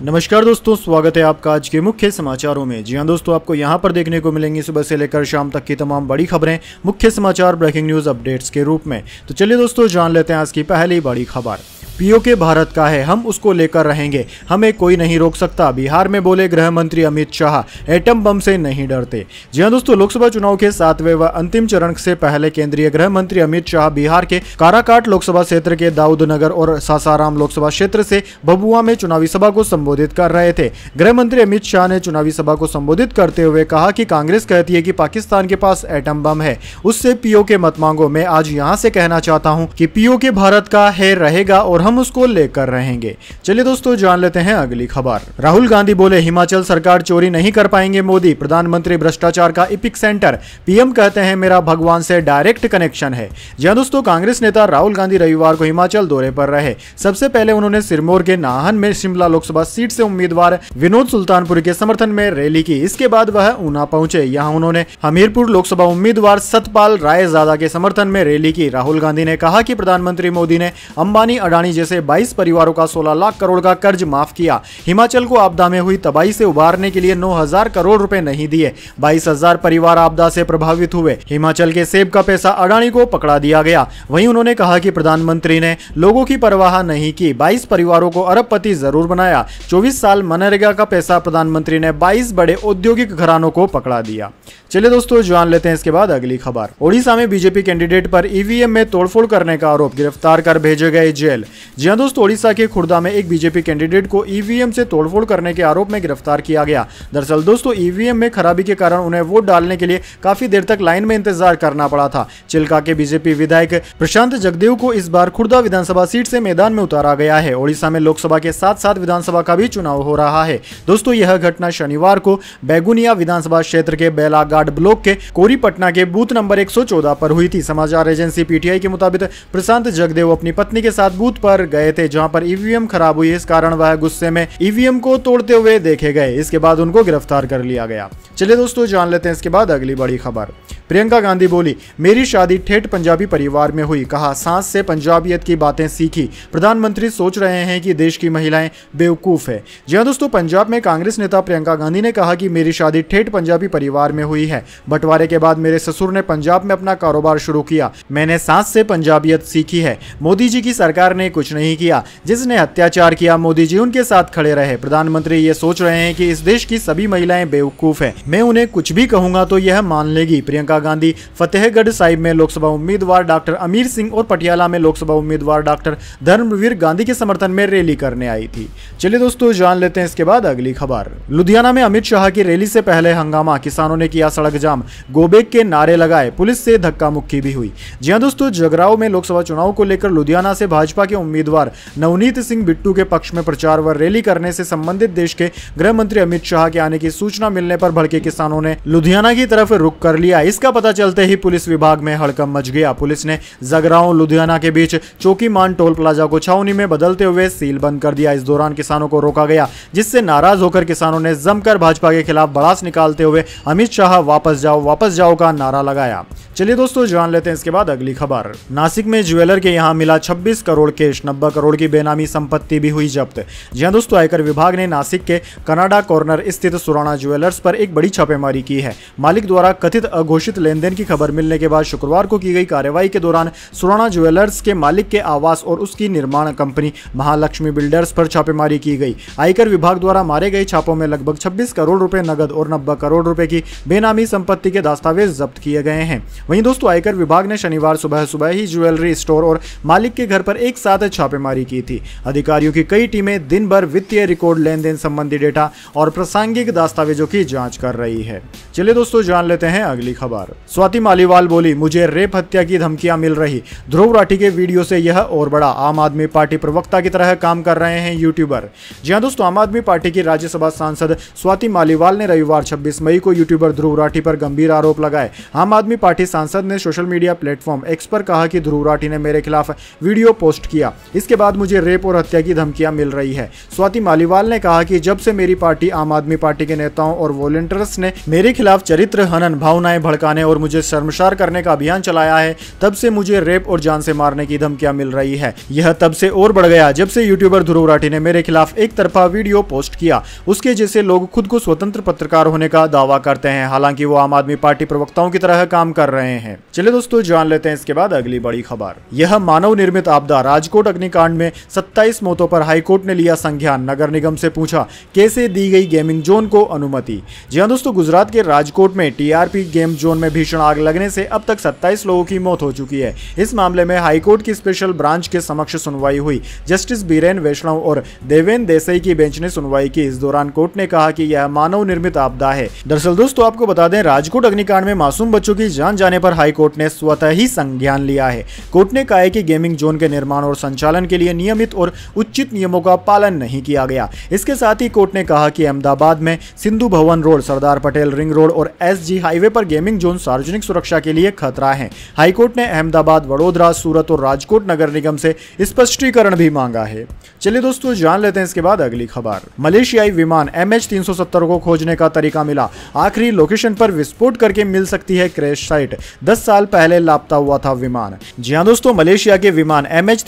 नमस्कार दोस्तों स्वागत है आपका आज के मुख्य समाचारों में जी हां दोस्तों आपको यहां पर देखने को मिलेंगी सुबह से लेकर शाम तक की तमाम बड़ी खबरें मुख्य समाचार ब्रेकिंग न्यूज अपडेट्स के रूप में तो चलिए दोस्तों जान लेते हैं आज की पहली बड़ी खबर पीओके भारत का है हम उसको लेकर रहेंगे हमें कोई नहीं रोक सकता बिहार में बोले गृह मंत्री अमित शाह एटम बम से नहीं डरते जी हाँ दोस्तों लोकसभा चुनाव के सातवें व अंतिम चरण से पहले केंद्रीय गृह मंत्री अमित शाह बिहार के काराकाट लोकसभा क्षेत्र के दाऊदनगर और सासाराम लोकसभा क्षेत्र से भभुआ में चुनावी सभा को संबोधित कर रहे थे गृह मंत्री अमित शाह ने चुनावी सभा को संबोधित करते हुए कहा की कांग्रेस कहती है की पाकिस्तान के पास एटम बम है उससे के मत मांगो मैं आज यहाँ से कहना चाहता हूँ की पीओ भारत का है रहेगा और और हम उसको लेकर रहेंगे चलिए दोस्तों जान लेते हैं अगली खबर राहुल गांधी बोले हिमाचल सरकार चोरी नहीं कर पाएंगे मोदी प्रधानमंत्री भ्रष्टाचार का इपिक सेंटर पीएम कहते हैं मेरा भगवान से डायरेक्ट कनेक्शन है जहाँ दोस्तों कांग्रेस नेता राहुल गांधी रविवार को हिमाचल दौरे पर रहे सबसे पहले उन्होंने सिरमौर के नाहन में शिमला लोकसभा सीट से उम्मीदवार विनोद सुल्तानपुर के समर्थन में रैली की इसके बाद वह ऊना पहुंचे यहाँ उन्होंने हमीरपुर लोकसभा उम्मीदवार सतपाल राय जादा के समर्थन में रैली की राहुल गांधी ने कहा कि प्रधानमंत्री मोदी ने अंबानी अडानी अडानी जैसे 22 परिवारों का 16 लाख करोड़ का कर्ज माफ किया हिमाचल को आपदा में हुई तबाही से उबारने के लिए 9000 करोड़ रुपए नहीं दिए 22000 परिवार आपदा से प्रभावित हुए हिमाचल के सेब का पैसा अडानी को पकड़ा दिया गया वहीं उन्होंने कहा कि प्रधानमंत्री ने लोगों की परवाह नहीं की बाईस परिवारों को अरबपति जरूर बनाया चौबीस साल मनरेगा का पैसा प्रधानमंत्री ने बाईस बड़े औद्योगिक घरानों को पकड़ा दिया चलिए दोस्तों जान लेते हैं इसके बाद अगली खबर ओडिशा में बीजेपी कैंडिडेट पर ईवीएम में तोड़फोड़ करने का आरोप गिरफ्तार कर भेजे गए जेल जी हाँ दोस्तों ओडिशा के खुर्दा में एक बीजेपी कैंडिडेट को ईवीएम से तोड़फोड़ करने के आरोप में गिरफ्तार किया गया दरअसल दोस्तों ईवीएम में खराबी के कारण उन्हें वोट डालने के लिए काफी देर तक लाइन में इंतजार करना पड़ा था चिल्का के बीजेपी विधायक प्रशांत जगदेव को इस बार खुर्दा विधानसभा सीट से मैदान में उतारा गया है ओडिशा में लोकसभा के साथ साथ विधानसभा का भी चुनाव हो रहा है दोस्तों यह घटना शनिवार को बैगुनिया विधानसभा क्षेत्र के बेलागा वार्ड ब्लॉक के कोरी पटना के बूथ नंबर 114 पर हुई थी समाचार एजेंसी पीटीआई के मुताबिक प्रशांत जगदेव अपनी पत्नी के साथ बूथ पर गए थे जहां पर ईवीएम खराब हुई इस कारण वह गुस्से में ईवीएम को तोड़ते हुए देखे गए इसके बाद उनको गिरफ्तार कर लिया गया चलिए दोस्तों जान लेते हैं इसके बाद अगली बड़ी खबर प्रियंका गांधी बोली मेरी शादी ठेठ पंजाबी परिवार में हुई कहा सांस से पंजाबियत की बातें सीखी प्रधानमंत्री सोच रहे हैं कि देश की महिलाएं बेवकूफ़ है जी हाँ दोस्तों पंजाब में कांग्रेस नेता प्रियंका गांधी ने कहा कि मेरी शादी ठेठ पंजाबी परिवार में हुई है बंटवारे के बाद मेरे ससुर ने पंजाब में अपना कारोबार शुरू किया मैंने सांस से पंजाबियत सीखी है मोदी जी की सरकार ने कुछ नहीं किया जिसने अत्याचार किया मोदी जी उनके साथ खड़े रहे प्रधानमंत्री ये सोच रहे हैं कि इस देश की सभी महिलाएं बेवकूफ है मैं उन्हें कुछ भी कहूंगा तो यह मान लेगी प्रियंका गांधी फतेहगढ़ साहिब में लोकसभा उम्मीदवार डॉक्टर अमीर सिंह और पटियाला में लोकसभा उम्मीदवार डॉक्टर धर्मवीर गांधी के समर्थन में रैली करने आई थी चलिए दोस्तों जान लेते हैं इसके बाद अगली खबर लुधियाना में अमित शाह की रैली से पहले हंगामा किसानों ने किया सड़क जाम गोबेक के नारे लगाए पुलिस से धक्का मुक्की भी हुई जी दोस्तों जगराव में लोकसभा चुनाव को लेकर लुधियाना से भाजपा के उम्मीदवार नवनीत सिंह बिट्टू के पक्ष में प्रचार व रैली करने से संबंधित देश के गृह मंत्री अमित शाह के आने की सूचना मिलने पर भड़के किसानों ने लुधियाना की तरफ रुख कर लिया इसका पता चलते ही पुलिस विभाग में हड़कम मच गया पुलिस ने जगराओं लुधियाना के बीच चौकीमान टोल प्लाजा को छावनी में बदलते हुए सील बंद कर दिया इस दौरान किसानों को रोका गया जिससे नाराज होकर किसानों ने जमकर भाजपा के खिलाफ बड़ास निकालते हुए अमित शाह वापस जाओ वापस जाओ का नारा लगाया चलिए दोस्तों जान लेते हैं इसके बाद अगली खबर नासिक में ज्वेलर के यहाँ मिला 26 करोड़ केश नब्बे करोड़ की बेनामी संपत्ति भी हुई जब्त जी दोस्तों आयकर विभाग ने नासिक के कनाडा कॉर्नर स्थित सुराना ज्वेलर्स पर एक बड़ी छापेमारी की है मालिक द्वारा कथित अघोषित अनिश्चित लेन देन की खबर मिलने के बाद शुक्रवार को की गई कार्यवाही के दौरान सुराना ज्वेलर्स के मालिक के आवास और उसकी निर्माण कंपनी महालक्ष्मी बिल्डर्स पर छापेमारी की गई आयकर विभाग द्वारा मारे गए छापों में लगभग छब्बीस करोड़ रुपए नगद और नब्बे करोड़ रुपए की बेनामी संपत्ति के दस्तावेज जब्त किए गए हैं वहीं दोस्तों आयकर विभाग ने शनिवार सुबह सुबह ही ज्वेलरी स्टोर और मालिक के घर पर एक साथ छापेमारी की थी अधिकारियों की कई टीमें दिन भर वित्तीय रिकॉर्ड लेन देन संबंधी डेटा और प्रासंगिक दस्तावेजों की जांच कर रही है चलिए दोस्तों जान लेते हैं अगली खबर पर स्वाति मालीवाल बोली मुझे रेप हत्या की धमकियां मिल रही ध्रुव राठी के वीडियो से यह और बड़ा आम आदमी पार्टी प्रवक्ता की तरह काम कर रहे हैं यूट्यूबर जी हाँ दोस्तों आम आदमी पार्टी की राज्यसभा सांसद स्वाति मालीवाल ने रविवार छब्बीस मई को यूट्यूबर ध्रुव राठी पर गंभीर आरोप लगाए आम आदमी पार्टी सांसद ने सोशल मीडिया प्लेटफॉर्म एक्स पर कहा कि ध्रुव राठी ने मेरे खिलाफ वीडियो पोस्ट किया इसके बाद मुझे रेप और हत्या की धमकियां मिल रही है स्वाति मालीवाल ने कहा कि जब से मेरी पार्टी आम आदमी पार्टी के नेताओं और वॉलेंटियर्स ने मेरे खिलाफ चरित्र हनन भावनाएं भड़का छुपाने और मुझे शर्मशार करने का अभियान चलाया है तब से मुझे रेप और जान से मारने की धमकियां मिल रही है यह तब से और बढ़ गया जब से यूट्यूबर ध्रुव राठी ने मेरे खिलाफ एक तरफा वीडियो पोस्ट किया उसके जैसे लोग खुद को स्वतंत्र पत्रकार होने का दावा करते हैं हालांकि वो आम आदमी पार्टी प्रवक्ताओं की तरह काम कर रहे हैं चले दोस्तों जान लेते हैं इसके बाद अगली बड़ी खबर यह मानव निर्मित आपदा राजकोट अग्निकांड में सत्ताईस मौतों पर हाईकोर्ट ने लिया संज्ञान नगर निगम से पूछा कैसे दी गई गेमिंग जोन को अनुमति जी हाँ दोस्तों गुजरात के राजकोट में टीआरपी गेम जोन में भीषण आग लगने से अब तक 27 लोगों की मौत हो चुकी है इस मामले में हाईकोर्ट की स्पेशल ब्रांच के समक्ष सुनवाई हुई जस्टिस बीरेन वैष्णव और देवेन देसाई की बेंच ने सुनवाई की इस दौरान कोर्ट ने कहा की यह मानव निर्मित आपदा है दरअसल दोस्तों आपको बता दें राजकोट अग्निकांड में मासूम बच्चों की जान जाने पर हाईकोर्ट ने स्वतः ही संज्ञान लिया है कोर्ट ने कहा की गेमिंग जोन के निर्माण और संचालन के लिए नियमित और उचित नियमों का पालन नहीं किया गया इसके साथ ही कोर्ट ने कहा कि अहमदाबाद में Sindhu Bhavan road Sardar Patel ring road और एस हाईवे पर गेमिंग जोन झुंड सार्वजनिक सुरक्षा के लिए खतरा है हाईकोर्ट ने अहमदाबाद वडोदरा सूरत और राजकोट नगर निगम से स्पष्टीकरण भी मांगा है चलिए दोस्तों जान लेते हैं इसके बाद अगली खबर मलेशियाई विमान एम एच को खोजने का तरीका मिला आखिरी लोकेशन पर विस्फोट करके मिल सकती है क्रैश साइट दस साल पहले लापता हुआ था विमान जी हाँ दोस्तों मलेशिया के विमान एम एच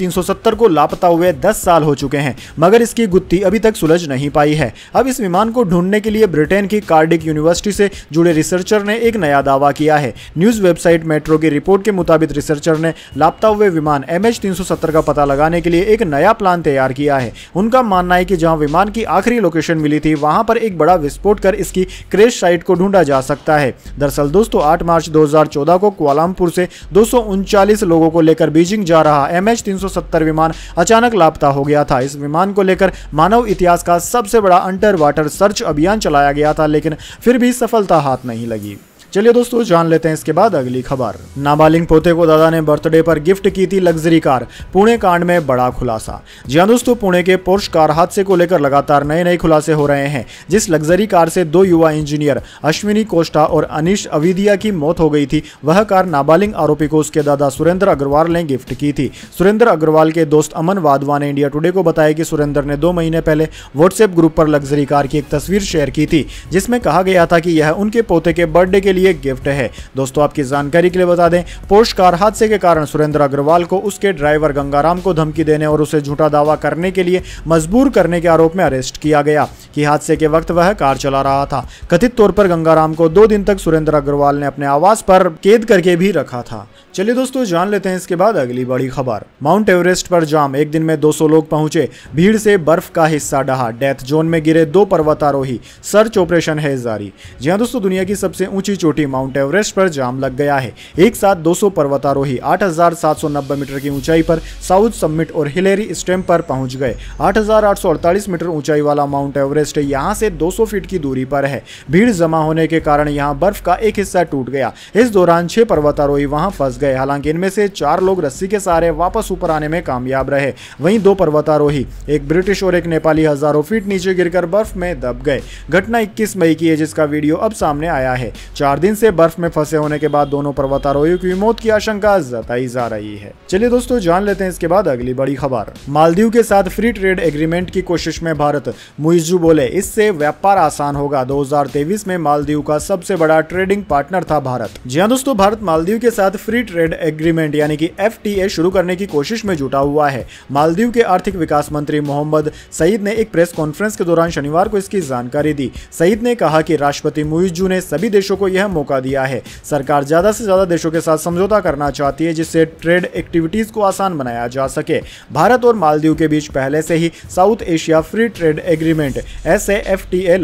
को लापता हुए दस साल हो चुके हैं मगर इसकी गुत्थी अभी तक सुलझ नहीं पाई है अब इस विमान को ढूंढने के लिए ब्रिटेन की कार्डिक यूनिवर्सिटी से जुड़े रिसर्चर ने एक नया दावा किया है न्यूज़ वेबसाइट मेट्रो की रिपोर्ट के मुताबिक रिसर्चर ने लापता हुए विमान एम एच का पता लगाने के लिए एक नया प्लान तैयार किया है उनका मानना है कि जहां विमान की आखिरी लोकेशन मिली थी वहां पर एक बड़ा विस्फोट कर इसकी क्रेश साइट को ढूंढा जा सकता है दरअसल दोस्तों 8 मार्च 2014 को क्वालामपुर से दो लोगों को लेकर बीजिंग जा रहा एम एच विमान अचानक लापता हो गया था इस विमान को लेकर मानव इतिहास का सबसे बड़ा अंडर वाटर सर्च अभियान चलाया गया था लेकिन फिर भी सफलता हाथ नहीं लगी चलिए दोस्तों जान लेते हैं इसके बाद अगली खबर नाबालिग पोते को दादा ने बर्थडे पर गिफ्ट की थी लग्जरी कार पुणे कांड में बड़ा खुलासा जी हाँ दोस्तों पुणे के पोर्श कार हादसे को लेकर लगातार नए नए खुलासे हो रहे हैं जिस लग्जरी कार से दो युवा इंजीनियर अश्विनी कोष्टा और अनिश अविदिया की मौत हो गई थी वह कार नाबालिग आरोपी को उसके दादा सुरेंद्र अग्रवाल ने गिफ्ट की थी सुरेंद्र अग्रवाल के दोस्त अमन वाधवा ने इंडिया टुडे को बताया कि सुरेंद्र ने दो महीने पहले व्हाट्सएप ग्रुप पर लग्जरी कार की एक तस्वीर शेयर की थी जिसमें कहा गया था कि यह उनके पोते के बर्थडे के लिए लिए गिफ्ट है दोस्तों आपकी जानकारी के लिए बता दें पोर्श कार हादसे के कारण सुरेंद्र अग्रवाल को उसके ड्राइवर गंगाराम को धमकी देने और उसे झूठा दावा करने के लिए मजबूर करने के आरोप में अरेस्ट किया गया कि हादसे के वक्त वह कार चला रहा था कथित तौर पर गंगाराम को दो दिन तक सुरेंद्र अग्रवाल ने अपने आवास पर कैद करके भी रखा था चलिए दोस्तों जान लेते हैं इसके बाद अगली बड़ी खबर माउंट एवरेस्ट पर जाम एक दिन में 200 लोग पहुंचे भीड़ से बर्फ का हिस्सा डहा डेथ जोन में गिरे दो पर्वतारोही सर्च ऑपरेशन है जारी जी हाँ दोस्तों दुनिया की सबसे ऊंची चोटी चोटी माउंट एवरेस्ट पर जाम लग गया है एक साथ 200 पर्वतारोही 8,790 मीटर की ऊंचाई पर साउथ सम्मिट और हिलेरी स्टेम पर पहुंच गए 8,848 मीटर ऊंचाई वाला माउंट एवरेस्ट यहां से 200 फीट की दूरी पर है भीड़ जमा होने के कारण यहां बर्फ का एक हिस्सा टूट गया इस दौरान छह पर्वतारोही वहां फंस गए हालांकि इनमें से चार लोग रस्सी के सहारे वापस ऊपर आने में कामयाब रहे वहीं दो पर्वतारोही एक ब्रिटिश और एक नेपाली हजारों फीट नीचे गिरकर बर्फ में दब गए घटना 21 मई की है जिसका वीडियो अब सामने आया है चार दिन से बर्फ में फंसे होने के बाद दोनों पर्वतारोहियों की मौत की आशंका जताई जा रही है चलिए दोस्तों जान लेते हैं इसके बाद अगली बड़ी खबर मालदीव के साथ फ्री ट्रेड एग्रीमेंट की कोशिश में भारत मुइजू बोले इससे व्यापार आसान होगा दो में मालदीव का सबसे बड़ा ट्रेडिंग पार्टनर था भारत जी हाँ दोस्तों भारत मालदीव के साथ फ्री ट्रेड एग्रीमेंट यानी कि एफ शुरू करने की कोशिश में जुटा हुआ है मालदीव के आर्थिक विकास मंत्री मोहम्मद सईद ने एक प्रेस कॉन्फ्रेंस के दौरान शनिवार को इसकी जानकारी दी सईद ने कहा की राष्ट्रपति मुइजू ने सभी देशों को यह यह मौका दिया है सरकार ज़्यादा से ज़्यादा देशों के साथ समझौता करना चाहती है जिससे ट्रेड एक्टिविटीज़ को आसान बनाया जा सके भारत और मालदीव के बीच पहले से ही South Asia Free Trade Agreement एस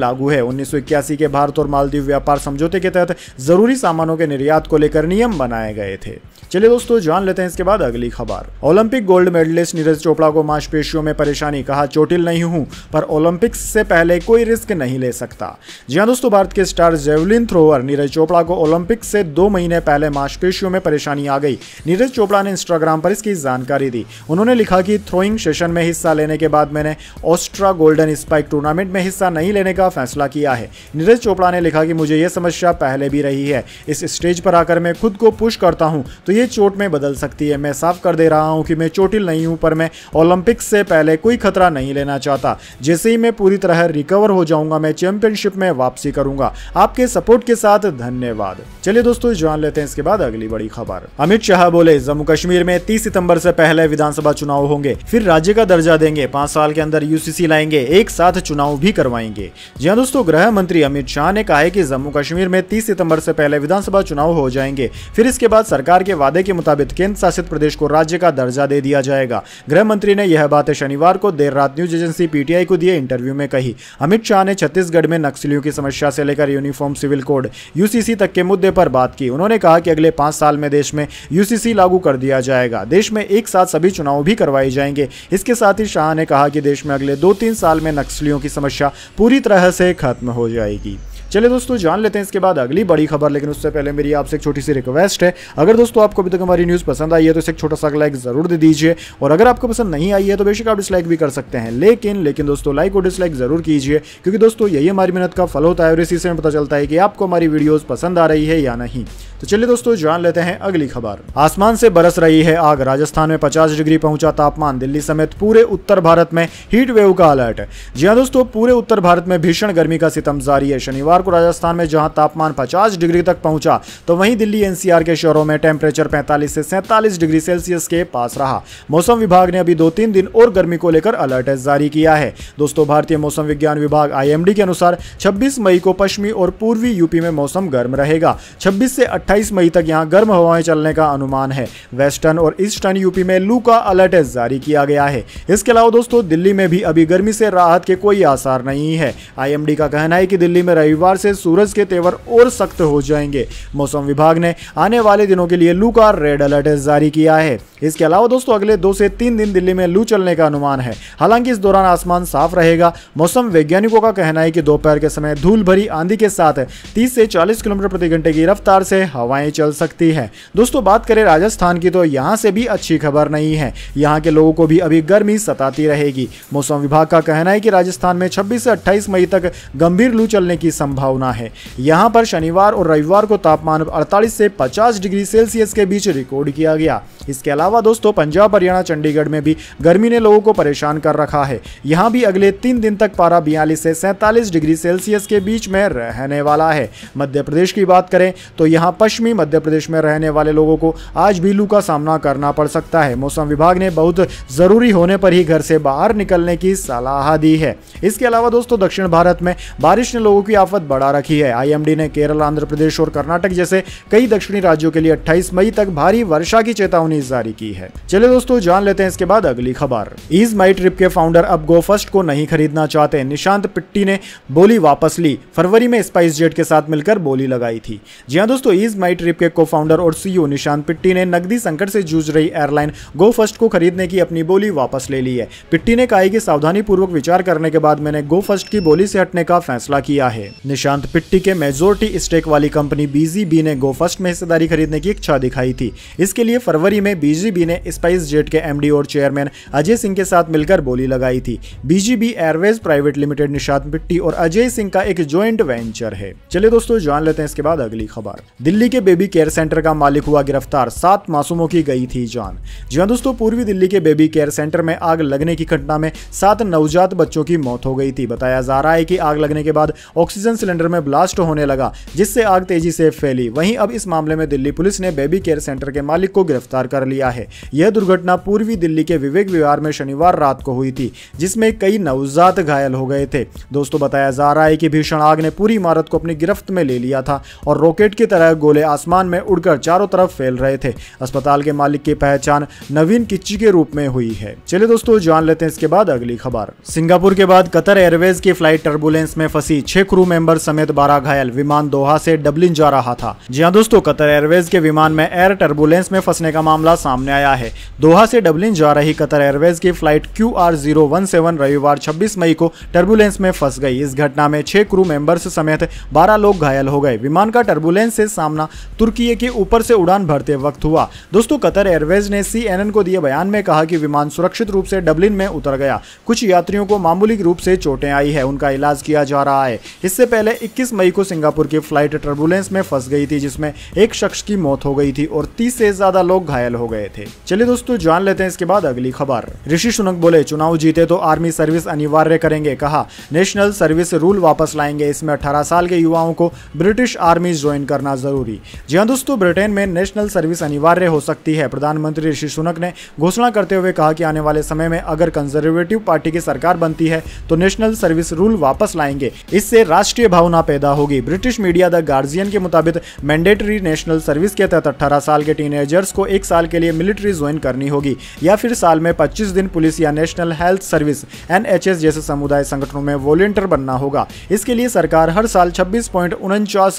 लागू है उन्नीस के भारत और मालदीव व्यापार समझौते के तहत जरूरी सामानों के निर्यात को लेकर नियम बनाए गए थे चलिए दोस्तों जान लेते हैं इसके बाद अगली खबर Olympic gold medalist Neeraj Chopra को मांसपेशियों में परेशानी कहा चोटिल नहीं हूं पर ओलंपिक्स से पहले कोई रिस्क नहीं ले सकता जी हाँ दोस्तों भारत के star javelin thrower Neeraj Neeraj Chopra को ओलंपिक से दो महीने पहले मांसपेशियों में परेशानी आ गई नीरज चोपड़ा ने इंस्टाग्राम पर इसकी जानकारी दी उन्होंने लिखा कि थ्रोइंग सेशन में हिस्सा लेने के बाद मैंने ऑस्ट्रा गोल्डन स्पाइक टूर्नामेंट में हिस्सा नहीं लेने का फैसला किया है नीरज चोपड़ा ने लिखा कि मुझे यह समस्या पहले भी रही है इस स्टेज पर आकर मैं खुद को पुश करता हूँ तो ये चोट में बदल सकती है मैं साफ कर दे रहा हूँ कि मैं चोटिल नहीं हूँ पर मैं ओलंपिक्स से पहले कोई खतरा नहीं लेना चाहता जैसे ही मैं पूरी तरह रिकवर हो जाऊंगा मैं चैंपियनशिप में वापसी करूंगा आपके सपोर्ट के साथ धन्यवाद चलिए दोस्तों जान लेते हैं इसके बाद अगली बड़ी खबर अमित शाह बोले जम्मू कश्मीर में तीस सितम्बर ऐसी पहले विधानसभा चुनाव होंगे फिर राज्य का दर्जा देंगे पाँच साल के अंदर यूसीसी लाएंगे एक साथ चुनाव भी करवाएंगे जी दोस्तों गृह मंत्री अमित शाह ने कहा है की जम्मू कश्मीर में तीस सितम्बर ऐसी पहले विधानसभा चुनाव हो जाएंगे फिर इसके बाद सरकार के वादे के मुताबिक केंद्र शासित प्रदेश को राज्य का दर्जा दे दिया जाएगा गृह मंत्री ने यह बात शनिवार को देर रात न्यूज एजेंसी पीटीआई को दिए इंटरव्यू में कही अमित शाह ने छत्तीसगढ़ में नक्सलियों की समस्या से लेकर uniform civil code U UCC तक के मुद्दे पर बात की उन्होंने कहा कि अगले पांच साल में देश में यूसीसी लागू कर दिया जाएगा देश में एक साथ सभी चुनाव भी करवाए जाएंगे इसके साथ ही शाह ने कहा कि देश में अगले दो तीन साल में नक्सलियों की समस्या पूरी तरह से खत्म हो जाएगी चलिए दोस्तों जान लेते हैं इसके बाद अगली बड़ी खबर लेकिन उससे पहले मेरी आपसे एक छोटी सी रिक्वेस्ट है अगर दोस्तों आपको अभी तक हमारी न्यूज़ पसंद आई है तो इसे एक छोटा सा लाइक ज़रूर दे दीजिए और अगर आपको पसंद नहीं आई है तो बेशक आप डिसलाइक भी कर सकते हैं लेकिन लेकिन दोस्तों लाइक और डिसलाइक ज़रूर कीजिए क्योंकि दोस्तों यही हमारी मेहनत का फल होता है और इसी से पता चलता है कि आपको हमारी वीडियोज़ पसंद आ रही है या नहीं तो चलिए दोस्तों जान लेते हैं अगली खबर आसमान से बरस रही है आग राजस्थान में 50 डिग्री पहुंचा तापमान दिल्ली समेत पूरे उत्तर भारत में हीट वेव का अलर्ट जी हाँ दोस्तों पूरे उत्तर भारत में भीषण गर्मी का सितम जारी है शनिवार बुधवार को राजस्थान में जहां तापमान 50 डिग्री तक पहुंचा तो वहीं दिल्ली एनसीआर के शहरों में टेम्परेचर 45 से सैंतालीस डिग्री सेल्सियस के पास रहा मौसम विभाग ने अभी दो तीन दिन और गर्मी को लेकर अलर्ट जारी किया है दोस्तों भारतीय मौसम विज्ञान विभाग आई के अनुसार छब्बीस मई को पश्चिमी और पूर्वी यूपी में मौसम गर्म रहेगा छब्बीस से अट्ठाईस मई तक यहाँ गर्म हवाएं चलने का अनुमान है वेस्टर्न और ईस्टर्न यूपी में लू का अलर्ट जारी किया गया है इसके अलावा दोस्तों दिल्ली में भी अभी गर्मी से राहत के कोई आसार नहीं है आईएमडी का कहना है कि दिल्ली में रविवार सोमवार से सूरज के तेवर और सख्त हो जाएंगे मौसम विभाग ने आने वाले दिनों के लिए लू का रेड अलर्ट जारी किया है इसके अलावा दोस्तों अगले दो से तीन दिन दिल्ली में लू चलने का अनुमान है हालांकि इस दौरान आसमान साफ रहेगा मौसम वैज्ञानिकों का कहना है कि दोपहर के समय धूल भरी आंधी के साथ तीस से चालीस किलोमीटर प्रति घंटे की रफ्तार से हवाएं चल सकती है दोस्तों बात करें राजस्थान की तो यहाँ से भी अच्छी खबर नहीं है यहाँ के लोगों को भी अभी गर्मी सताती रहेगी मौसम विभाग का कहना है की राजस्थान में छब्बीस से अट्ठाईस मई तक गंभीर लू चलने की संभावना संभावना है यहाँ पर शनिवार और रविवार को तापमान 48 से 50 डिग्री सेल्सियस के बीच रिकॉर्ड किया गया इसके अलावा दोस्तों पंजाब हरियाणा चंडीगढ़ में भी गर्मी ने लोगों को परेशान कर रखा है यहाँ भी अगले तीन दिन तक पारा बयालीस से सैंतालीस डिग्री सेल्सियस के बीच में रहने वाला है मध्य प्रदेश की बात करें तो यहाँ पश्चिमी मध्य प्रदेश में रहने वाले लोगों को आज भी लू का सामना करना पड़ सकता है मौसम विभाग ने बहुत ज़रूरी होने पर ही घर से बाहर निकलने की सलाह दी है इसके अलावा दोस्तों दक्षिण भारत में बारिश ने लोगों की आफत बढ़ा रखी है आईएमडी ने केरल आंध्र प्रदेश और कर्नाटक जैसे कई दक्षिणी राज्यों के लिए अट्ठाईस मई तक भारी वर्षा की चेतावनी जारी की है चले दोस्तों जान लेते हैं इसके बाद अगली खबर ईज माई ट्रिप के फाउंडर अब गो फर्स्ट को नहीं खरीदना चाहते निशांत पिट्टी ने बोली वापस ली फरवरी में स्पाइस जेट के साथ मिलकर बोली लगाई थी जी हाँ दोस्तों ईज माई ट्रिप के को फाउंडर और सीईओ e निशांत पिट्टी ने नकदी संकट से जूझ रही एयरलाइन गो फर्स्ट को खरीदने की अपनी बोली वापस ले ली है पिट्टी ने कहा कि सावधानी पूर्वक विचार करने के बाद मैंने गो फर्स्ट की बोली से हटने का फैसला किया है निशांत पिट्टी के मेजोरिटी स्टेक वाली कंपनी बीजीबी ने गो फर्स्ट में हिस्सेदारी खरीदने की इच्छा दिखाई थी इसके लिए फरवरी में बीजीबी ने स्पाइस जेट के एमडी और चेयरमैन अजय सिंह के साथ मिलकर बोली लगाई थी BGB Airways Private Limited Nishant Pitti और अजय सिंह का एक ज्वाइंट वेंचर है चले दोस्तों जान लेते हैं इसके बाद अगली खबर दिल्ली के बेबी केयर सेंटर का मालिक हुआ गिरफ्तार सात मासूमों की गई थी जान जी हाँ दोस्तों पूर्वी दिल्ली के बेबी केयर सेंटर में आग लगने की घटना में सात नवजात बच्चों की मौत हो गई थी बताया जा रहा है कि आग लगने के बाद ऑक्सीजन सिलेंडर में ब्लास्ट होने लगा जिससे आग तेजी से फैली वहीं अब इस मामले में दिल्ली पुलिस ने बेबी केयर सेंटर के मालिक को गिरफ्तार कर लिया है यह दुर्घटना पूर्वी दिल्ली के विवेक विहार में शनिवार रात को हुई थी जिसमें कई नवजात घायल हो गए थे दोस्तों बताया जा रहा है कि भीषण आग ने पूरी इमारत को अपनी गिरफ्त में ले लिया था और रॉकेट की तरह गोले आसमान में उड़कर चारों तरफ फैल रहे थे अस्पताल के मालिक की पहचान नवीन किच्ची के रूप में हुई है चलिए दोस्तों जान लेते हैं इसके बाद अगली खबर सिंगापुर के बाद कतर एयरवेज की फ्लाइट टर्बुलेंस में फंसी छह क्रू मेंबर मेंबर समेत बारह घायल विमान दोहा से डबलिन जा रहा था जी हाँ दोस्तों कतर एयरवेज के विमान में एयर टर्बुलेंस में फंसने का मामला सामने आया है दोहा से डबलिन जा रही कतर एयरवेज की फ्लाइट क्यू रविवार छब्बीस मई को टर्बुलेंस में फंस गई इस घटना में छह क्रू मेंबर्स समेत बारह लोग घायल हो गए विमान का टर्बुलेंस से सामना तुर्की के ऊपर से उड़ान भरते वक्त हुआ दोस्तों कतर एयरवेज ने सी को दिए बयान में कहा कि विमान सुरक्षित रूप से डबलिन में उतर गया कुछ यात्रियों को मामूली रूप से चोटें आई है उनका इलाज किया जा रहा है इससे पहले पहले 21 मई को सिंगापुर की फ्लाइट टर्बुलेंस में फंस गई थी जिसमें एक शख्स की मौत हो गई थी और 30 से ज्यादा लोग घायल हो गए थे चलिए दोस्तों जान लेते हैं इसके बाद अगली खबर ऋषि सुनक बोले चुनाव जीते तो आर्मी सर्विस अनिवार्य करेंगे कहा नेशनल सर्विस रूल वापस लाएंगे इसमें अठारह साल के युवाओं को ब्रिटिश आर्मी ज्वाइन करना जरूरी जी हाँ दोस्तों ब्रिटेन में नेशनल सर्विस अनिवार्य हो सकती है प्रधानमंत्री ऋषि सुनक ने घोषणा करते हुए कहा कि आने वाले समय में अगर कंजर्वेटिव पार्टी की सरकार बनती है तो नेशनल सर्विस रूल वापस लाएंगे इससे राष्ट्रीय भावना पैदा होगी ब्रिटिश मीडिया द गार्जियन के मुताबिक मैंडेटरी नेशनल सर्विस के तहत अट्ठारह साल के टीनेजर्स को एक साल के लिए मिलिट्री ज्वाइन करनी होगी या फिर साल में पच्चीस दिन पुलिस या नेशनल हेल्थ सर्विस एन जैसे समुदाय संगठनों में वॉलेंटियर बनना होगा इसके लिए सरकार हर साल छब्बीस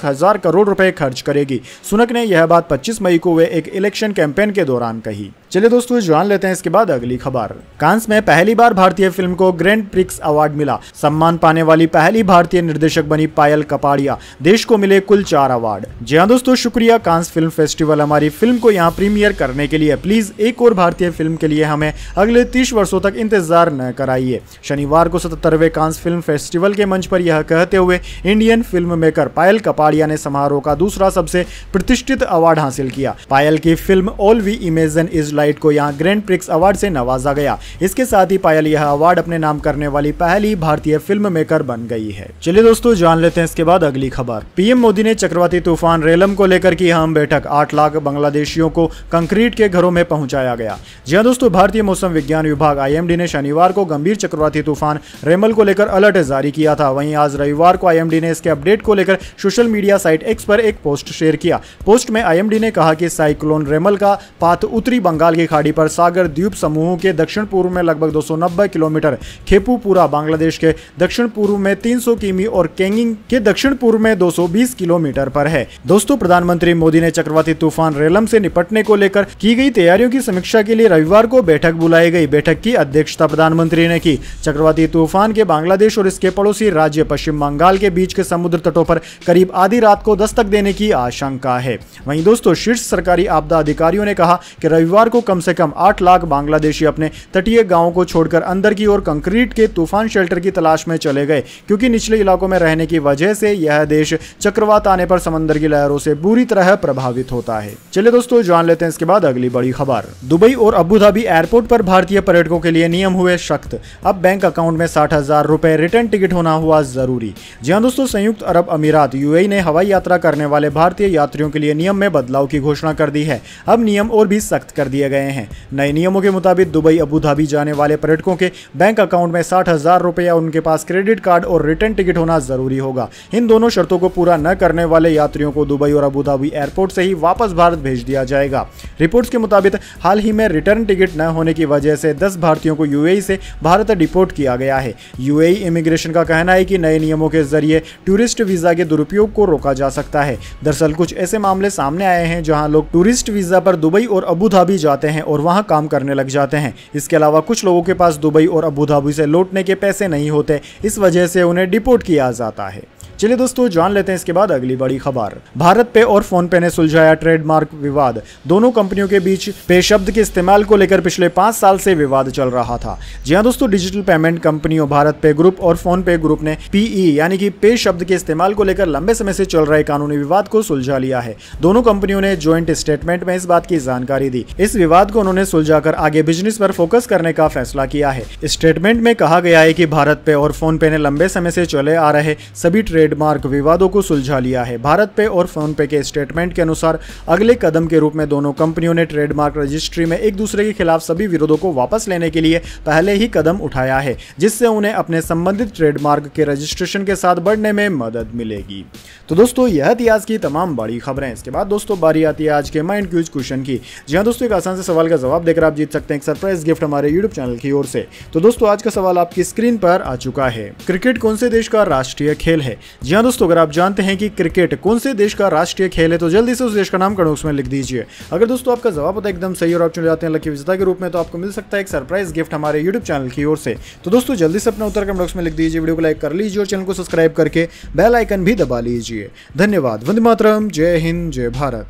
हजार करोड़ रुपए खर्च करेगी सुनक ने यह बात 25 मई को वे एक इलेक्शन कैंपेन के दौरान कही चलिए दोस्तों जान लेते हैं इसके बाद अगली खबर कांस में पहली बार भारतीय फिल्म को ग्रैंड प्रिक्स अवार्ड मिला सम्मान पाने वाली पहली भारतीय निर्देशक बनी यानी पायल कपाड़िया देश को मिले कुल चार अवार्ड जी हाँ दोस्तों शुक्रिया कांस फिल्म फेस्टिवल हमारी फिल्म को यहाँ प्रीमियर करने के लिए प्लीज एक और भारतीय फिल्म के लिए हमें अगले तीस वर्षों तक इंतजार न कराइए शनिवार को सतहत्तरवे कांस फिल्म फेस्टिवल के मंच पर यह कहते हुए Indian film maker Payal Kapadia ने समारोह का दूसरा सबसे प्रतिष्ठित अवार्ड हासिल किया पायल की film All We Imagine as Light को यहाँ ग्रैंड प्रिक्स अवार्ड से नवाजा गया इसके साथ ही पायल यह अवार्ड अपने नाम करने वाली पहली भारतीय फिल्म मेकर बन गई है चलिए दोस्तों जान लेते हैं इसके बाद अगली खबर पीएम मोदी ने चक्रवाती तूफान रेलम को लेकर की अहम बैठक आठ लाख बांग्लादेशियों को कंक्रीट के घरों में पहुंचाया गया जी हाँ दोस्तों भारतीय मौसम विज्ञान विभाग आई ने शनिवार को गंभीर चक्रवाती तूफान रेमल को लेकर अलर्ट जारी किया था वहीं आज रविवार को आई ने इसके अपडेट को लेकर सोशल मीडिया साइट एक्स पर एक पोस्ट शेयर किया पोस्ट में आई ने कहा कि साइक्लोन रेमल का पाथ उत्तरी बंगाल की खाड़ी पर सागर द्वीप समूहों के दक्षिण पूर्व में लगभग दो किलोमीटर खेपूपुरा बांग्लादेश के दक्षिण पूर्व में 300 किमी और केंगी बीजिंग के दक्षिण पूर्व में 220 किलोमीटर पर है दोस्तों प्रधानमंत्री मोदी ने चक्रवाती तूफान रेलम से निपटने को लेकर की गई तैयारियों की समीक्षा के लिए रविवार को बैठक बुलाई गई बैठक की अध्यक्षता प्रधानमंत्री ने की चक्रवाती तूफान के बांग्लादेश और इसके पड़ोसी राज्य पश्चिम बंगाल के बीच के समुद्र तटों पर करीब आधी रात को दस्तक देने की आशंका है वही दोस्तों शीर्ष सरकारी आपदा अधिकारियों ने कहा की रविवार को कम से कम आठ लाख बांग्लादेशी अपने तटीय गाँव को छोड़कर अंदर की ओर कंक्रीट के तूफान शेल्टर की तलाश में चले गए क्योंकि निचले इलाकों में रहने की वजह से यह देश चक्रवात आने पर समंदर की लहरों से बुरी तरह प्रभावित होता है चले दोस्तों जान लेते हैं इसके बाद अगली बड़ी खबर दुबई और अबू धाबी एयरपोर्ट पर भारतीय पर्यटकों के लिए नियम हुए सख्त अब बैंक अकाउंट में साठ हजार रिटर्न टिकट होना हुआ जरूरी जी हाँ दोस्तों संयुक्त अरब अमीरात यू ने हवाई यात्रा करने वाले भारतीय यात्रियों के लिए नियम में बदलाव की घोषणा कर दी है अब नियम और भी सख्त कर दिए गए हैं नए नियमों के मुताबिक दुबई अबू धाबी जाने वाले पर्यटकों के बैंक अकाउंट में साठ हजार रुपए उनके पास क्रेडिट कार्ड और रिटर्न टिकट होना जरूरी जरूरी होगा इन दोनों शर्तों को पूरा न करने वाले यात्रियों को दुबई और अबूधाबी एयरपोर्ट से ही वापस भारत भेज दिया जाएगा रिपोर्ट के मुताबिक हाल ही में रिटर्न टिकट न होने की वजह से दस भारतीयों को यू से भारत डिपोर्ट किया गया है यू इमिग्रेशन का कहना है कि नए नियमों के जरिए टूरिस्ट वीजा के दुरुपयोग को रोका जा सकता है दरअसल कुछ ऐसे मामले सामने आए हैं जहां लोग टूरिस्ट वीजा पर दुबई और अबूधाबी जाते हैं और वहां काम करने लग जाते हैं इसके अलावा कुछ लोगों के पास दुबई और अबूधाबी से लौटने के पैसे नहीं होते इस वजह से उन्हें डिपोर्ट किया जाता tahe. चलिए दोस्तों जान लेते हैं इसके बाद अगली बड़ी खबर भारत पे और फोन पे ने सुलझाया ट्रेडमार्क विवाद दोनों कंपनियों के बीच पे शब्द के इस्तेमाल को लेकर पिछले पांच साल से विवाद चल रहा था जी हाँ दोस्तों डिजिटल पेमेंट कंपनियों भारत पे ग्रुप और फोन पे ग्रुप ने पीई e, यानी कि पे शब्द के इस्तेमाल को लेकर लंबे समय से चल रहे कानूनी विवाद को सुलझा लिया है दोनों कंपनियों ने ज्वाइंट स्टेटमेंट में इस बात की जानकारी दी इस विवाद को उन्होंने सुलझाकर आगे बिजनेस पर फोकस करने का फैसला किया है स्टेटमेंट में कहा गया है की भारत पे और फोन पे ने लंबे समय से चले आ रहे सभी ट्रेड ट्रेडमार्क विवादों को सुलझा लिया है भारत पे और फोन पे के स्टेटमेंट के अनुसार अगले कदम के रूप में दोनों कंपनियों ने ट्रेडमार्क रजिस्ट्री में एक दूसरे के खिलाफ सभी विरोधों को वापस लेने के लिए पहले ही कदम उठाया है जिससे उन्हें अपने संबंधित ट्रेडमार्क के रजिस्ट्रेशन के साथ बढ़ने में मदद मिलेगी तो दोस्तों यह थी आज की तमाम बड़ी खबरें इसके बाद दोस्तों बारी आती है आज के माइंड क्यूज क्वेश्चन की जी हाँ दोस्तों एक आसान से सवाल का जवाब देकर आप जीत सकते हैं एक सरप्राइज गिफ्ट हमारे यूट्यूब चैनल की ओर से तो दोस्तों आज का सवाल आपकी स्क्रीन पर आ चुका है क्रिकेट कौन से देश का राष्ट्रीय खेल है जी हाँ दोस्तों अगर आप जानते हैं कि क्रिकेट कौन से देश का राष्ट्रीय खेल है तो जल्दी से उस देश का नाम कमेंट्स में लिख दीजिए अगर दोस्तों आपका जवाब पता एकदम सही और आप चुने जाते हैं लकी विजेता के रूप में तो आपको मिल सकता है एक सरप्राइज गिफ्ट हमारे यूट्यूब चैनल की ओर से तो दोस्तों जल्दी से अपना उत्तर कमेंट्स में लिख दीजिए वीडियो को लाइक कर लीजिए और चैनल को सब्सक्राइब करके बेल आइकन भी दबा लीजिए धन्यवाद वंदे मातरम जय हिंद जय भारत